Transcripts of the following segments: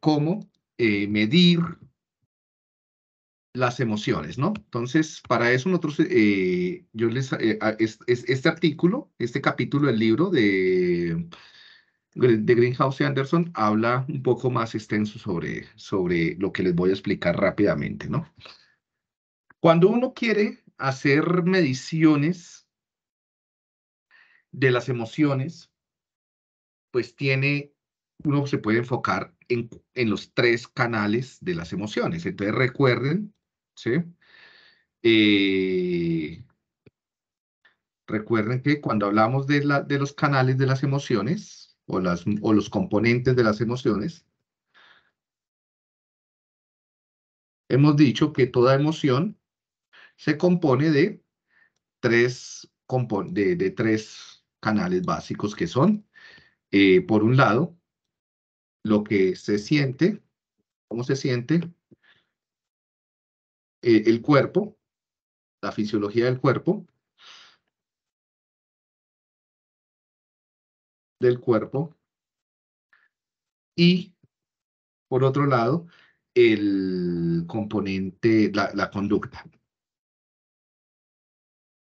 cómo eh, medir las emociones, ¿no? Entonces, para eso nosotros, eh, yo les, eh, este artículo, este capítulo del libro de, de Greenhouse y Anderson habla un poco más extenso sobre, sobre lo que les voy a explicar rápidamente, ¿no? Cuando uno quiere hacer mediciones de las emociones, pues tiene, uno se puede enfocar en, los tres canales de las emociones. Entonces recuerden, ¿sí? Eh, recuerden que cuando hablamos de, la, de los canales de las emociones o, las, o los componentes de las emociones, hemos dicho que toda emoción se compone de tres, de, tres canales básicos que son, eh, por un lado, lo que se siente, cómo se siente eh, el cuerpo, la fisiología del cuerpo, del cuerpo, y por otro lado, el componente, la, la conducta.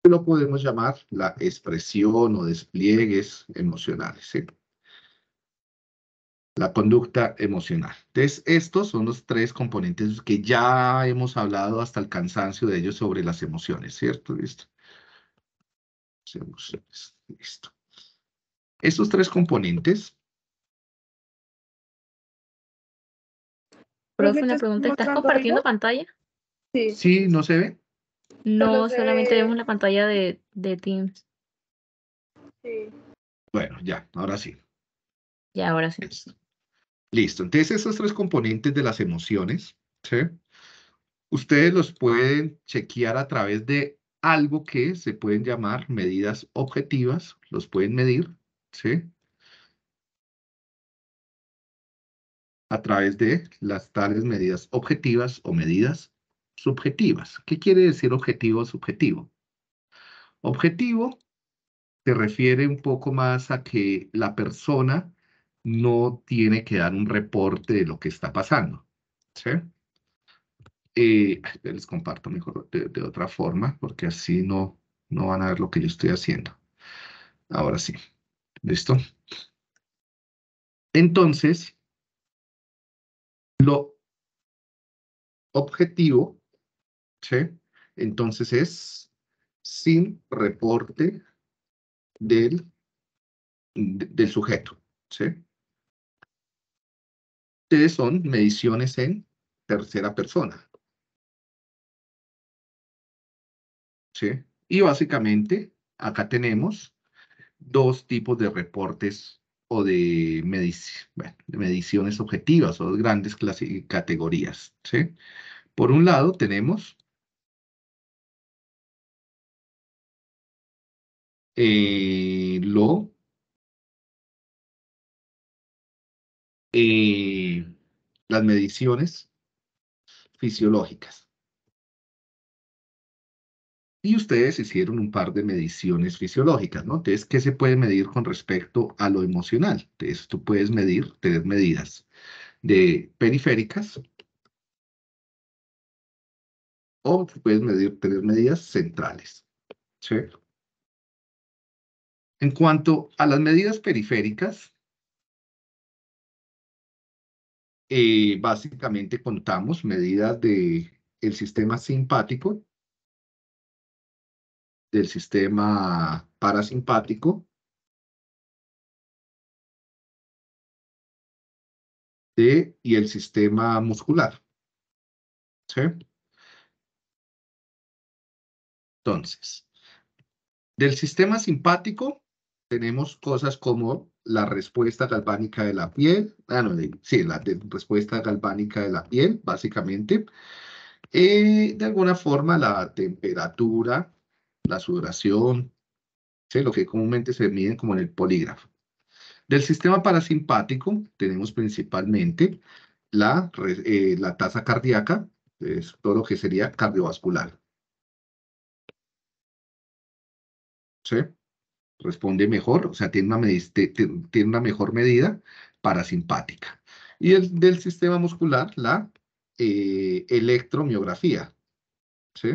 Lo podemos llamar la expresión o despliegues emocionales. ¿sí? la conducta emocional. Entonces, estos son los tres componentes que ya hemos hablado hasta el cansancio de ellos sobre las emociones, ¿cierto? Listo. listo. Estos tres componentes. Profe, una pregunta, ¿estás compartiendo pantalla? Sí. ¿Sí? ¿No se ve? No, solamente vemos la pantalla de, Teams. Sí. Bueno, ya, ahora sí. Ya, ahora sí. Listo, entonces esos tres componentes de las emociones, ¿sí? ustedes los pueden chequear a través de algo que se pueden llamar medidas objetivas, los pueden medir, ¿sí? A través de las tales medidas objetivas o medidas subjetivas. ¿Qué quiere decir objetivo o subjetivo? Objetivo se refiere un poco más a que la persona no tiene que dar un reporte de lo que está pasando. ¿sí? Eh, les comparto mejor de, otra forma, porque así no, no van a ver lo que yo estoy haciendo. Ahora sí. ¿Listo? Entonces, lo objetivo, ¿sí? Entonces es sin reporte del, del sujeto, ¿sí? Ustedes son mediciones en tercera persona. ¿Sí? Y básicamente acá tenemos dos tipos de reportes o de, mediciones objetivas o grandes categorías. ¿sí? Por un lado tenemos eh, lo Eh, las mediciones fisiológicas. Y ustedes hicieron un par de mediciones fisiológicas, ¿no? Entonces, ¿qué se puede medir con respecto a lo emocional? Entonces, tú puedes medir, tres medidas de periféricas o puedes medir, tres medidas centrales. En cuanto a las medidas periféricas, Eh, básicamente contamos medidas del el sistema simpático, del sistema parasimpático, y el sistema muscular. Entonces, del sistema simpático tenemos cosas como la respuesta galvánica de la piel, ah, sí, la respuesta galvánica de la piel, básicamente. Eh, de alguna forma, la temperatura, la sudoración, lo que comúnmente se mide como en el polígrafo. Del sistema parasimpático tenemos principalmente la, eh, la tasa cardíaca, es todo lo que sería cardiovascular. ¿Sí? responde mejor, o sea, tiene una, tiene una mejor medida parasimpática. Y el, del sistema muscular, la eh, electromiografía. ¿Sí?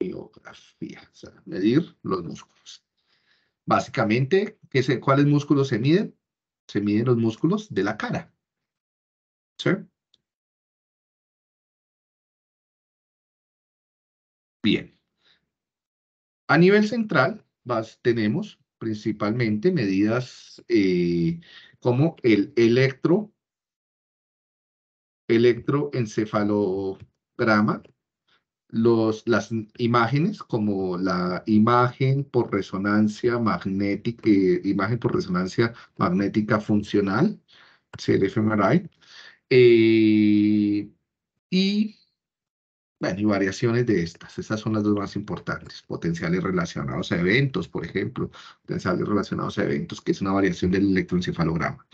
Miografía, o sea, medir los músculos. Básicamente, ¿qué se, ¿cuáles músculos se miden? Se miden los músculos de la cara. ¿Sí? Bien. A nivel central, tenemos principalmente medidas eh, como el electro, electroencefalograma, los, las imágenes como la imagen por resonancia magnética, imagen por resonancia magnética funcional, CLFMRI, eh, y bueno, y variaciones de estas. Estas son las dos más importantes. Potenciales relacionados a eventos, por ejemplo. Potenciales relacionados a eventos, que es una variación del electroencefalograma.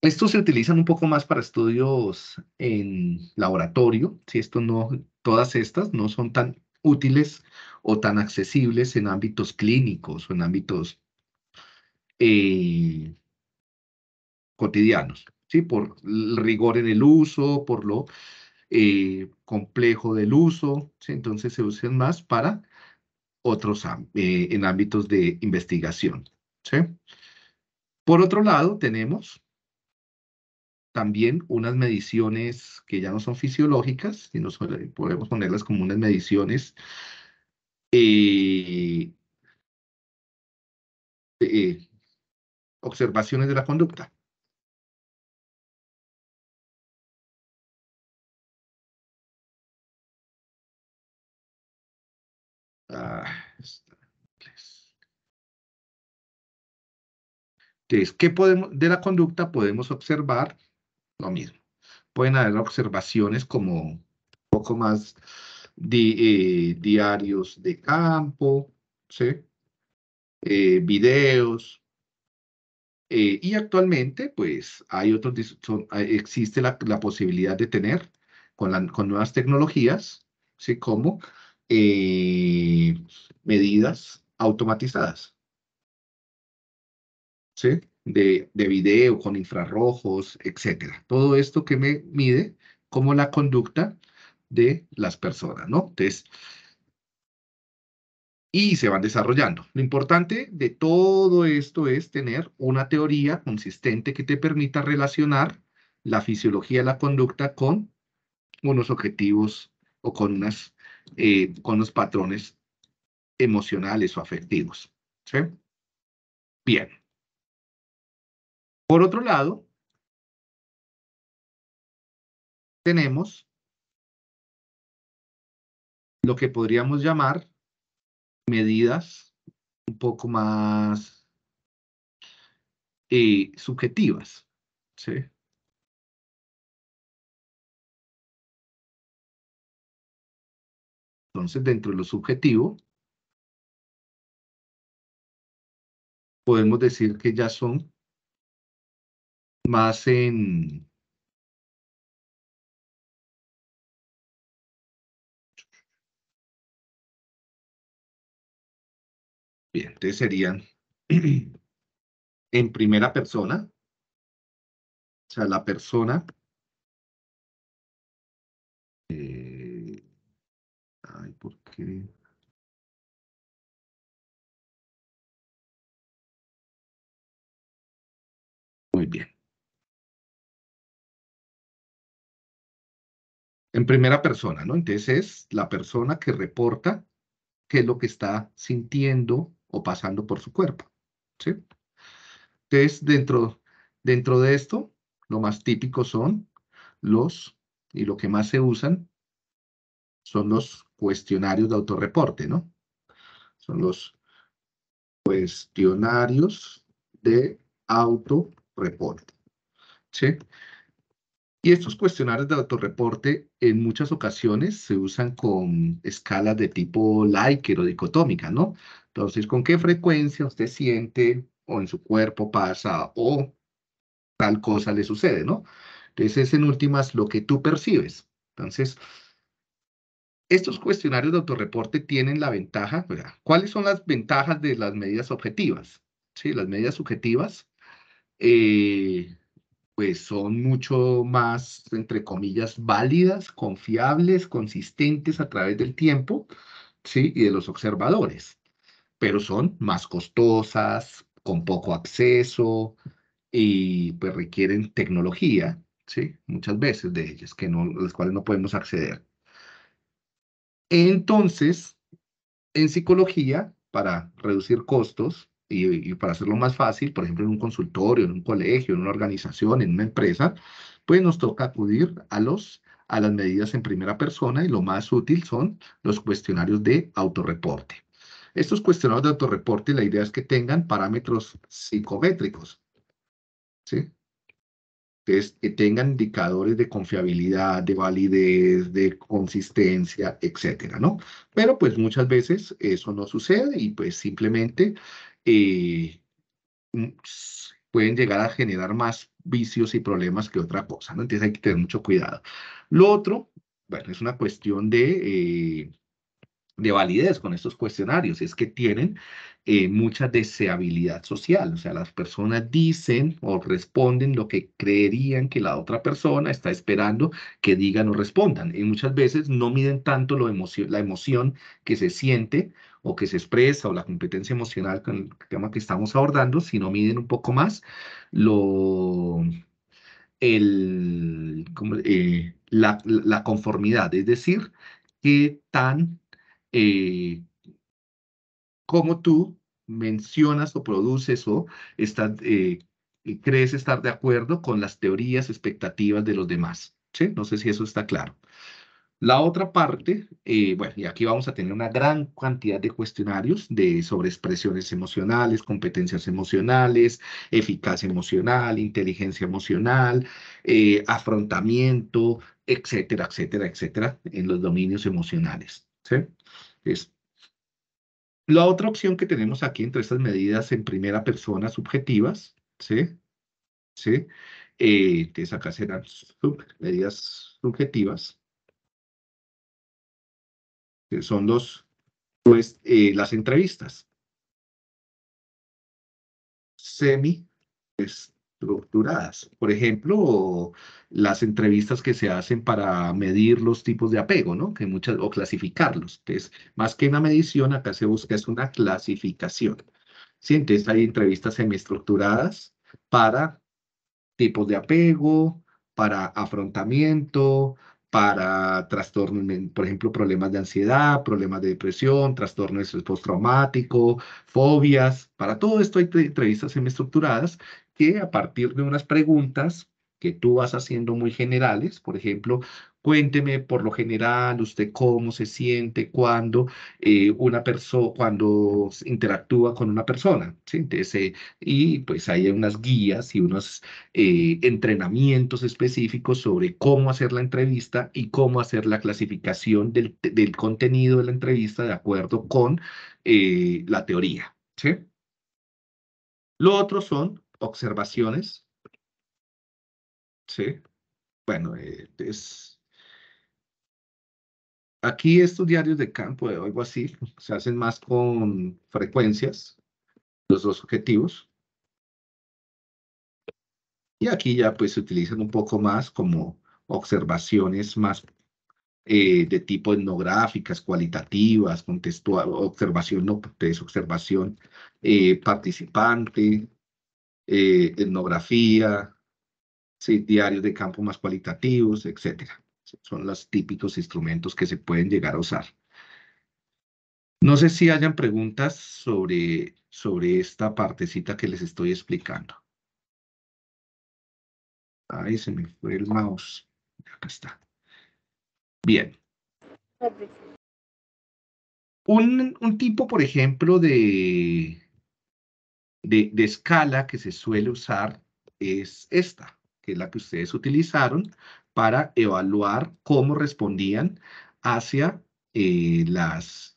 Estos se utilizan un poco más para estudios en laboratorio. Si esto no, todas estas no son tan útiles o tan accesibles en ámbitos clínicos o en ámbitos eh, cotidianos. ¿sí? Por el rigor en el uso, por lo eh, complejo del uso, entonces se usan más para otros eh, en ámbitos de investigación. Por otro lado, tenemos también unas mediciones que ya no son fisiológicas, sino podemos ponerlas como unas mediciones eh, eh observaciones de la conducta. Entonces, ¿qué podemos, de la conducta podemos observar? Lo mismo. Pueden haber observaciones como un poco más de eh, diarios de campo, ¿sí? Eh, videos. Eh, y actualmente, pues, hay otros, existe la, posibilidad de tener con, con nuevas tecnologías, ¿sí? Como medidas automatizadas. De, de video, con infrarrojos, etcétera. Todo esto que me mide como la conducta de las personas, ¿no? Entonces, y se van desarrollando. Lo importante de todo esto es tener una teoría consistente que te permita relacionar la fisiología de la conducta con unos objetivos o con, unas, eh, con los patrones emocionales o afectivos. ¿sí? Bien. Por otro lado, tenemos lo que podríamos llamar medidas un poco más eh, subjetivas. Entonces, dentro de lo subjetivo, podemos decir que ya son más en... Bien, entonces serían en primera persona, o sea, la persona... Eh, ay, ¿por qué? Muy bien. en primera persona, ¿no? Entonces es la persona que reporta qué es lo que está sintiendo o pasando por su cuerpo, ¿sí? Entonces, dentro, dentro de esto, lo más típico son los, y lo que más se usan, son los cuestionarios de autorreporte, ¿no? Son los cuestionarios de autorreporte, ¿sí? Y estos cuestionarios de autorreporte en muchas ocasiones se usan con escalas de tipo Likert o dicotómica, ¿no? Entonces, ¿con qué frecuencia usted siente o en su cuerpo pasa o tal cosa le sucede, ¿no? Entonces, es en últimas lo que tú percibes. Entonces, estos cuestionarios de autorreporte tienen la ventaja, ¿verdad? ¿cuáles son las ventajas de las medidas objetivas? Sí, las medidas subjetivas. Eh, pues son mucho más, entre comillas, válidas, confiables, consistentes a través del tiempo, ¿sí? Y de los observadores, pero son más costosas, con poco acceso y pues requieren tecnología, ¿sí? Muchas veces de ellas, que no, las cuales no podemos acceder. Entonces, en psicología, para reducir costos, y, para hacerlo más fácil, por ejemplo, en un consultorio, en un colegio, en una organización, en una empresa, pues nos toca acudir a, los, a las medidas en primera persona y lo más útil son los cuestionarios de autorreporte. Estos cuestionarios de autorreporte, la idea es que tengan parámetros psicométricos, ¿sí? que tengan indicadores de confiabilidad, de validez, de consistencia, etcétera, ¿no? Pero pues muchas veces eso no sucede y pues simplemente eh, mm, pueden llegar a generar más vicios y problemas que otra cosa, ¿no? Entonces hay que tener mucho cuidado. Lo otro, bueno, es una cuestión de, eh, de validez con estos cuestionarios, es que tienen eh, mucha deseabilidad social, o sea, las personas dicen o responden lo que creerían que la otra persona está esperando que digan o respondan, y muchas veces no miden tanto lo la emoción que se siente o que se expresa o la competencia emocional con el tema que estamos abordando, sino miden un poco más lo, el, eh, la, la, conformidad, es decir, qué tan, eh, como tú mencionas o produces o estás, eh, crees estar de acuerdo con las teorías expectativas de los demás. No sé si eso está claro. La otra parte, eh, bueno, y aquí vamos a tener una gran cantidad de cuestionarios de, sobre expresiones emocionales, competencias emocionales, eficacia emocional, inteligencia emocional, eh, afrontamiento, etcétera, etcétera, etcétera, en los dominios emocionales. ¿sí? la otra opción que tenemos aquí entre estas medidas en primera persona subjetivas, ¿sí? ¿Sí? Eh, acá serán medidas subjetivas, son dos pues, eh, las entrevistas. Semi Por ejemplo, las entrevistas que se hacen para medir los tipos de apego, ¿no? Que muchas, o clasificarlos. Entonces, más que una medición, acá se busca es una clasificación. Entonces, hay entrevistas semiestructuradas para tipos de apego, para afrontamiento, para trastornos, por ejemplo, problemas de ansiedad, problemas de depresión, trastornos de estrés postraumático, fobias. Para todo esto hay entrevistas semiestructuradas que a partir de unas preguntas que tú vas haciendo muy generales, por ejemplo, Cuénteme por lo general usted cómo se siente cuando eh, una persona, cuando interactúa con una persona, eh, y pues hay unas guías y unos eh, entrenamientos específicos sobre cómo hacer la entrevista y cómo hacer la clasificación del, contenido de la entrevista de acuerdo con la teoría, Lo otro son observaciones, ¿sí? Bueno, es Aquí estos diarios de campo o algo así se hacen más con frecuencias, los dos objetivos. Y aquí ya pues se utilizan un poco más como observaciones más eh, de tipo etnográficas, cualitativas, contextual, observación, no, observación eh, participante, eh, etnografía, sí, diarios de campo más cualitativos, etcétera. Son los típicos instrumentos que se pueden llegar a usar. No sé si hayan preguntas sobre, sobre esta partecita que les estoy explicando. Ahí se me fue el mouse. Acá está. Bien. Un, un tipo, por ejemplo, de, de, de, escala que se suele usar es esta, que es la que ustedes utilizaron, para evaluar cómo respondían hacia eh, las,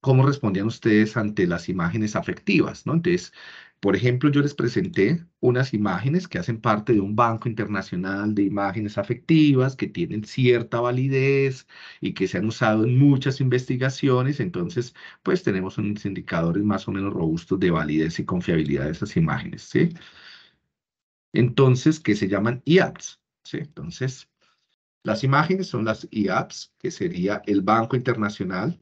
cómo respondían ustedes ante las imágenes afectivas, ¿no? Entonces, por ejemplo, yo les presenté unas imágenes que hacen parte de un banco internacional de imágenes afectivas que tienen cierta validez y que se han usado en muchas investigaciones. Entonces, pues tenemos unos indicadores más o menos robustos de validez y confiabilidad de esas imágenes, ¿sí? Entonces, que se llaman IAPS. Entonces, las imágenes son las IAPs, que sería el Banco Internacional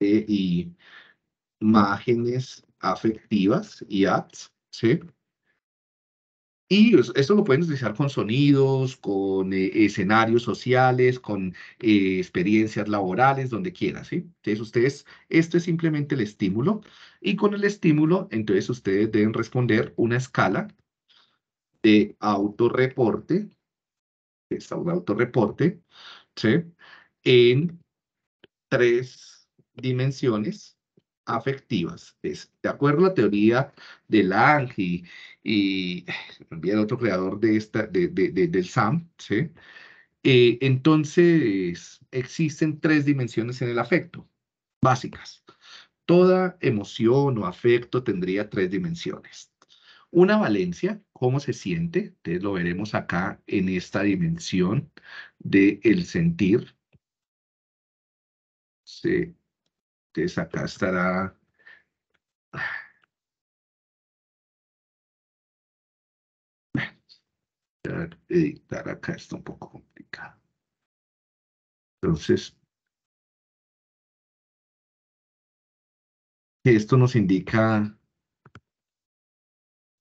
eh, y imágenes afectivas, IAPs, ¿sí? Y esto lo pueden utilizar con sonidos, con eh, escenarios sociales, con eh, experiencias laborales, donde quieran, ¿sí? Entonces ustedes, esto es simplemente el estímulo. Y con el estímulo, entonces ustedes deben responder una escala de autorreporte, es un autorreporte, ¿sí? en tres dimensiones afectivas. Es, de acuerdo a la teoría de Lange y, y el otro creador de esta, del SAM, ¿sí? Eh, entonces existen tres dimensiones en el afecto, básicas. Toda emoción o afecto tendría tres dimensiones. Una valencia, cómo se siente. Entonces lo veremos acá en esta dimensión del el sentir. Entonces acá estará... Editar acá está un poco complicado. Entonces, esto nos indica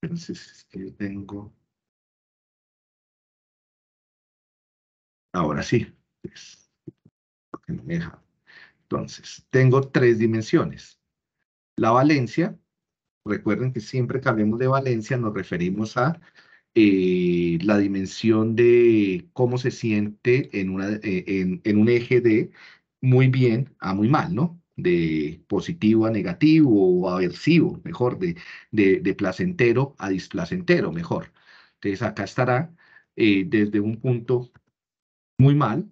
entonces, es que yo tengo... Ahora sí. Entonces, tengo tres dimensiones. La valencia, recuerden que siempre que hablemos de valencia nos referimos a eh, la dimensión de cómo se siente eh, en un eje de muy bien a muy mal, ¿no? de positivo a negativo o aversivo, mejor, de, de, placentero a displacentero, mejor. Entonces acá estará eh, desde un punto muy mal,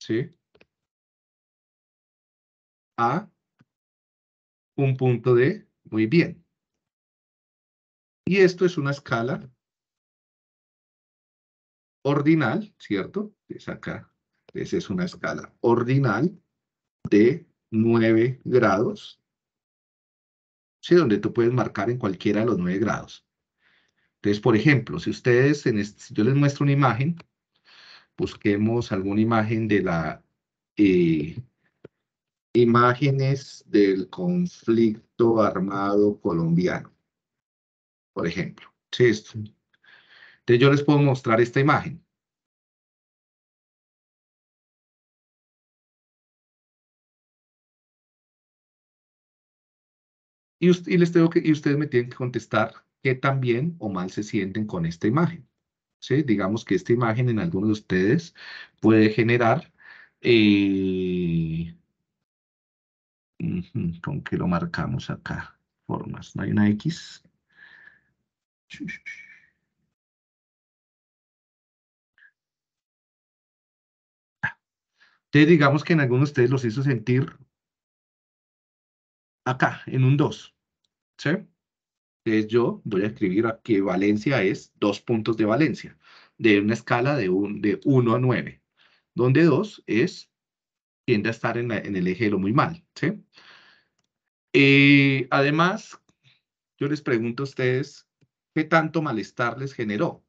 ¿sí? A un punto de muy bien. Y esto es una escala ordinal, ¿cierto? Es acá, esa es una escala ordinal de 9 grados, donde tú puedes marcar en cualquiera de los nueve grados. Entonces, por ejemplo, si ustedes, en si yo les muestro una imagen, busquemos alguna imagen de la eh, imágenes del conflicto armado colombiano, por ejemplo. Sí, Entonces yo les puedo mostrar esta imagen. Y, que, ustedes me tienen que contestar qué tan bien o mal se sienten con esta imagen. Digamos que esta imagen en algunos de ustedes puede generar... Eh, ¿Con qué lo marcamos acá? Formas, ¿no hay una X? Ah. digamos que en algunos de ustedes los hizo sentir acá, en un 2. ¿Sí? Entonces yo voy a escribir aquí valencia es dos puntos de valencia, de una escala de, de 1 a 9, donde 2 es, tiende a estar en, el eje de lo muy mal. ¿sí? Eh, además, yo les pregunto a ustedes, ¿qué tanto malestar les generó?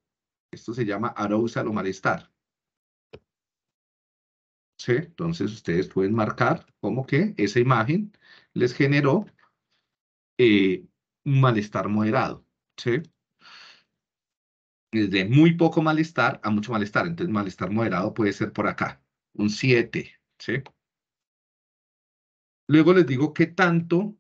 Esto se llama arousal o malestar. Entonces ustedes pueden marcar como que esa imagen les generó eh, un malestar moderado, Desde muy poco malestar a mucho malestar. Entonces malestar moderado puede ser por acá, un 7, Luego les digo qué tanto,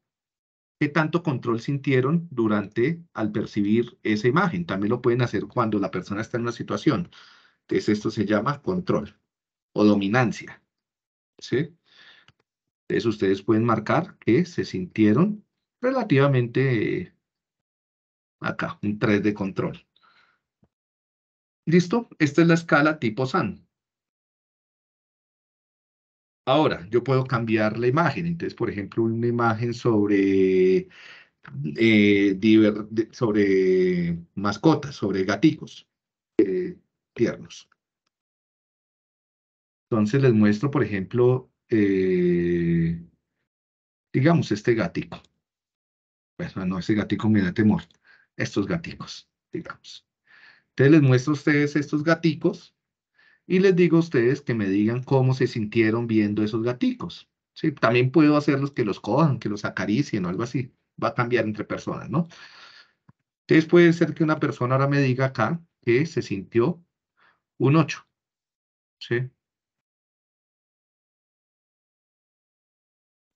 qué tanto control sintieron durante, al percibir esa imagen. También lo pueden hacer cuando la persona está en una situación. Entonces esto se llama control o dominancia. Entonces ustedes pueden marcar que se sintieron relativamente eh, acá, un 3 de control. ¿Listo? Esta es la escala tipo SAN. Ahora, yo puedo cambiar la imagen. Entonces, por ejemplo, una imagen sobre, eh, sobre mascotas, sobre gaticos eh, tiernos. Entonces les muestro, por ejemplo, eh, digamos, este gatico. Bueno, pues, no, ese gatico me da temor. Estos gaticos, digamos. Entonces les muestro a ustedes estos gaticos y les digo a ustedes que me digan cómo se sintieron viendo esos gaticos. ¿sí? También puedo hacerlos que los cojan, que los acaricien o algo así. Va a cambiar entre personas, ¿no? Entonces puede ser que una persona ahora me diga acá que se sintió un 8. ¿sí?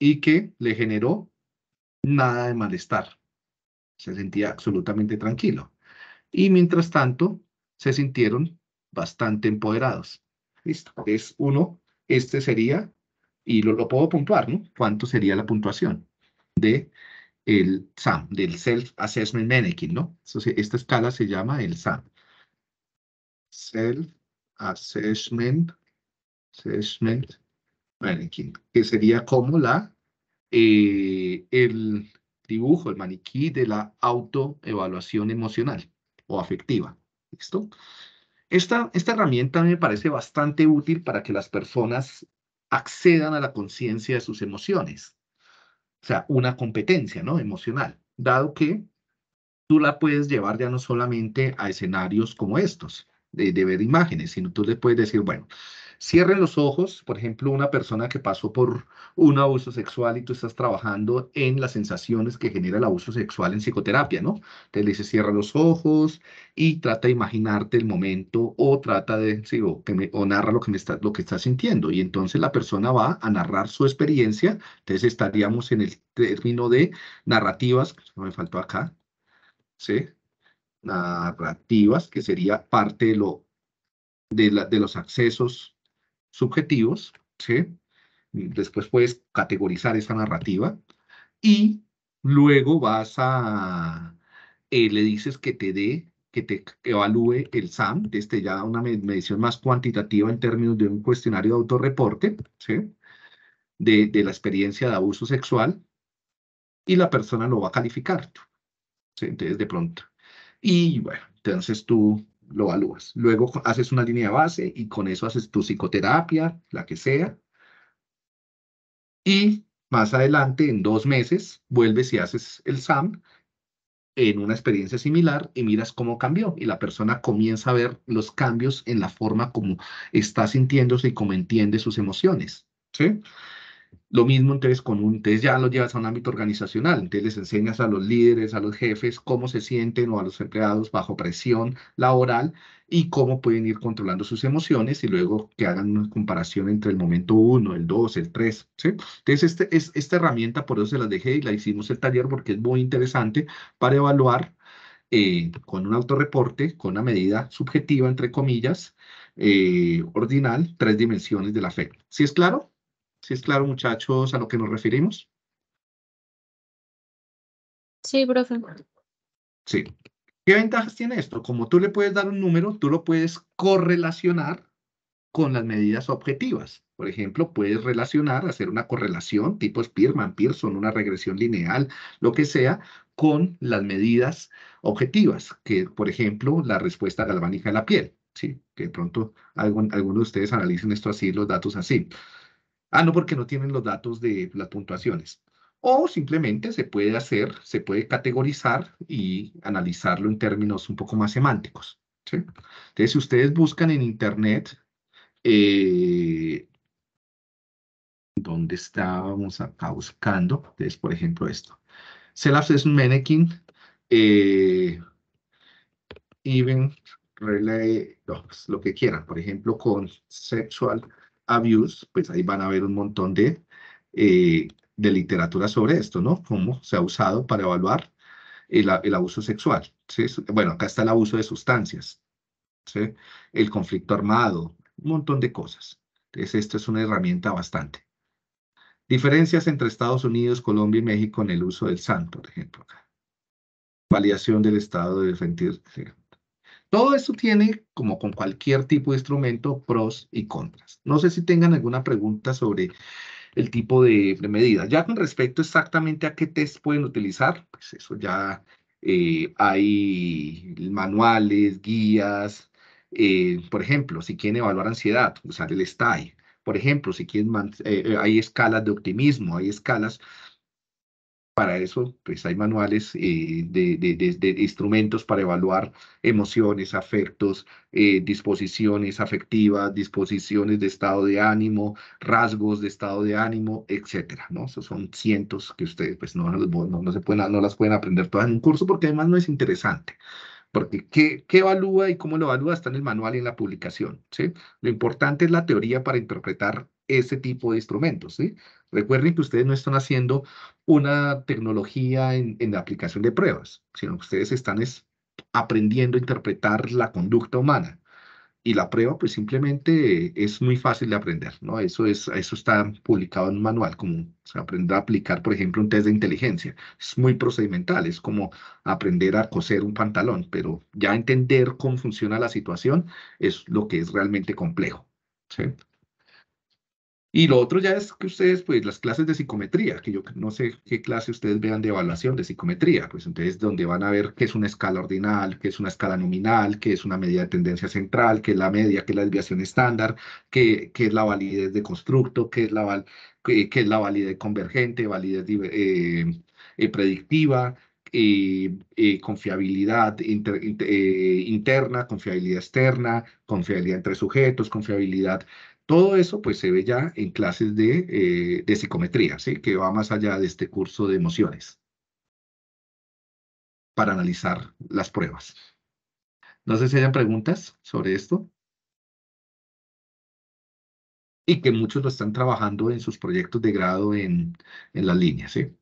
y que le generó nada de malestar. Se sentía absolutamente tranquilo. Y mientras tanto, se sintieron bastante empoderados. Listo. Es uno, este sería, y lo, lo puedo puntuar, ¿no? ¿Cuánto sería la puntuación de el SAM, del Self Assessment Mannequin, ¿no? Entonces, esta escala se llama el SAM. Self Assessment, assessment que sería como la, eh, el dibujo, el maniquí de la autoevaluación emocional o afectiva. ¿Listo? Esta, esta herramienta me parece bastante útil para que las personas accedan a la conciencia de sus emociones. O sea, una competencia ¿no? emocional, dado que tú la puedes llevar ya no solamente a escenarios como estos, de, de ver imágenes, sino tú le puedes decir, bueno, Cierren los ojos, por ejemplo, una persona que pasó por un abuso sexual y tú estás trabajando en las sensaciones que genera el abuso sexual en psicoterapia, ¿no? Te dice cierra los ojos y trata de imaginarte el momento o trata de, o, que me, o narra lo que, me está, lo que está sintiendo. Y entonces la persona va a narrar su experiencia. Entonces estaríamos en el término de narrativas, no me faltó acá, ¿sí? Narrativas, que sería parte de lo de, la, de, los accesos subjetivos, ¿sí? Después puedes categorizar esa narrativa y luego vas a, eh, le dices que te dé, que te evalúe el SAM, desde ya una medición más cuantitativa en términos de un cuestionario de autorreporte, ¿sí? De, de la experiencia de abuso sexual y la persona lo va a calificar. ¿sí? Entonces, de pronto. Y bueno, entonces tú lo evalúas. Luego haces una línea de base y con eso haces tu psicoterapia, la que sea. Y más adelante, en dos meses, vuelves y haces el SAM en una experiencia similar y miras cómo cambió y la persona comienza a ver los cambios en la forma como está sintiéndose y como entiende sus emociones. ¿sí? Lo mismo entonces con un, test ya lo llevas a un ámbito organizacional, entonces les enseñas a los líderes, a los jefes, cómo se sienten o a los empleados bajo presión laboral y cómo pueden ir controlando sus emociones y luego que hagan una comparación entre el momento uno, el dos, el tres. Entonces este, es, esta herramienta por eso se la dejé y la hicimos el taller porque es muy interesante para evaluar eh, con un autorreporte, con una medida subjetiva, entre comillas, eh, ordinal, tres dimensiones de la afecto. ¿Sí es claro? ¿Sí es claro, muchachos, a lo que nos referimos? Sí, profe. Sí. ¿Qué ventajas tiene esto? Como tú le puedes dar un número, tú lo puedes correlacionar con las medidas objetivas. Por ejemplo, puedes relacionar, hacer una correlación tipo Spearman, Pearson, una regresión lineal, lo que sea, con las medidas objetivas, que por ejemplo, la respuesta galvánica de la piel, ¿sí? que de pronto algún, algunos de ustedes analicen esto así, los datos así. Ah, no, porque no tienen los datos de las puntuaciones. O simplemente se puede hacer, se puede categorizar y analizarlo en términos un poco más semánticos. Entonces, si ustedes buscan en Internet, eh, ¿dónde estábamos acá buscando? Entonces, por ejemplo, esto. Selaf es un mannequin. Eh, even relay, pues lo que quieran. Por ejemplo, con sexual abuse, pues ahí van a ver un montón de, eh, de literatura sobre esto, ¿no? Cómo se ha usado para evaluar el, abuso sexual. ¿sí? Bueno, acá está el abuso de sustancias, el conflicto armado, un montón de cosas. Entonces, esto es una herramienta bastante. Diferencias entre Estados Unidos, Colombia y México en el uso del Santo, por ejemplo. acá Validación del estado de defender todo eso tiene, como con cualquier tipo de instrumento, pros y contras. No sé si tengan alguna pregunta sobre el tipo de, medidas. Ya con respecto exactamente a qué test pueden utilizar, pues eso ya eh, hay manuales, guías. Eh, por ejemplo, si quieren evaluar ansiedad, usar el STAI. Por ejemplo, si quieren, eh, hay escalas de optimismo, hay escalas para eso pues hay manuales eh, de, de, instrumentos para evaluar emociones, afectos, eh, disposiciones afectivas, disposiciones de estado de ánimo, rasgos de estado de ánimo, etcétera, ¿no? Esos son cientos que ustedes pues no, no, se pueden, no las pueden aprender todas en un curso porque además no es interesante porque ¿qué, ¿qué, evalúa y cómo lo evalúa está en el manual y en la publicación. ¿sí? Lo importante es la teoría para interpretar ese tipo de instrumentos. ¿sí? Recuerden que ustedes no están haciendo una tecnología en, la aplicación de pruebas, sino que ustedes están es, aprendiendo a interpretar la conducta humana. Y la prueba, pues simplemente es muy fácil de aprender, ¿no? Eso, es, eso está publicado en un manual, como se aprende a aplicar, por ejemplo, un test de inteligencia. Es muy procedimental, es como aprender a coser un pantalón, pero ya entender cómo funciona la situación es lo que es realmente complejo, ¿sí? Y lo otro ya es que ustedes, pues las clases de psicometría, que yo no sé qué clase ustedes vean de evaluación de psicometría, pues entonces donde van a ver qué es una escala ordinal, qué es una escala nominal, qué es una medida de tendencia central, qué es la media, qué es la desviación estándar, qué, es la validez de constructo, qué es la, es la validez convergente, validez eh, eh, predictiva, eh, confiabilidad interna, confiabilidad externa, confiabilidad entre sujetos, confiabilidad todo eso pues se ve ya en clases eh, de, psicometría, ¿sí? que va más allá de este curso de emociones para analizar las pruebas. No sé si hayan preguntas sobre esto. Y que muchos lo están trabajando en sus proyectos de grado en, en las líneas, ¿sí?